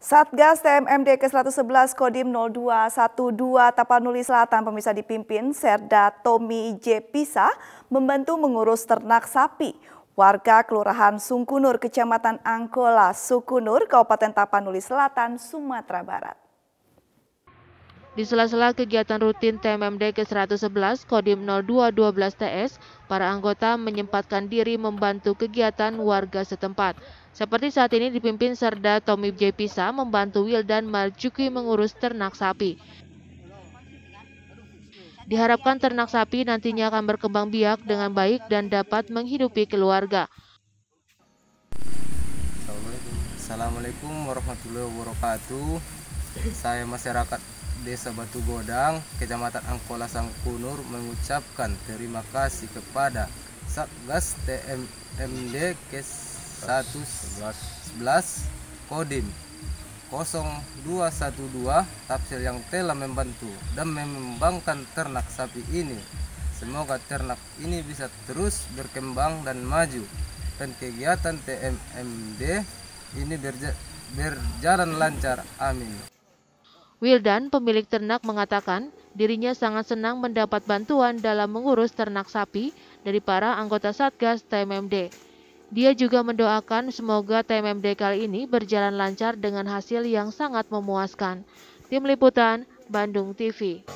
Satgas TMMD ke-111 Kodim 0212 Tapanuli Selatan pemirsa dipimpin Serda Tommy J. Pisa membantu mengurus ternak sapi. Warga Kelurahan Sungkunur, Kecamatan Angkola, Sukunur, Kabupaten Tapanuli Selatan, Sumatera Barat. Di sela-sela kegiatan rutin TMMD ke-111 Kodim 0212 TS, para anggota menyempatkan diri membantu kegiatan warga setempat. Seperti saat ini dipimpin Serda Tommy J. Pisa membantu Wildan Marjuki mengurus ternak sapi. Diharapkan ternak sapi nantinya akan berkembang biak dengan baik dan dapat menghidupi keluarga. Assalamualaikum, Assalamualaikum warahmatullahi wabarakatuh saya masyarakat Desa Batu Godang, Kecamatan Angkola Sangkunur mengucapkan terima kasih kepada Satgas TMMD K111 Kodim 0212 Tafsir yang telah membantu dan mengembangkan ternak sapi ini. Semoga ternak ini bisa terus berkembang dan maju. Dan kegiatan TMMD ini berjalan lancar. Amin. Wildan, pemilik ternak, mengatakan dirinya sangat senang mendapat bantuan dalam mengurus ternak sapi dari para anggota Satgas TMMD. Dia juga mendoakan semoga TMMD kali ini berjalan lancar dengan hasil yang sangat memuaskan. Tim Liputan, Bandung TV.